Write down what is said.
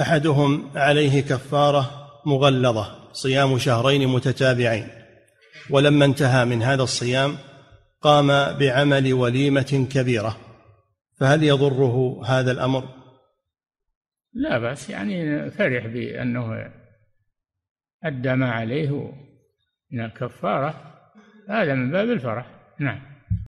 احدهم عليه كفاره مغلظه صيام شهرين متتابعين ولما انتهى من هذا الصيام قام بعمل وليمه كبيره فهل يضره هذا الامر لا باس يعني فرح بانه ادى ما عليه من الكفاره هذا من باب الفرح نعم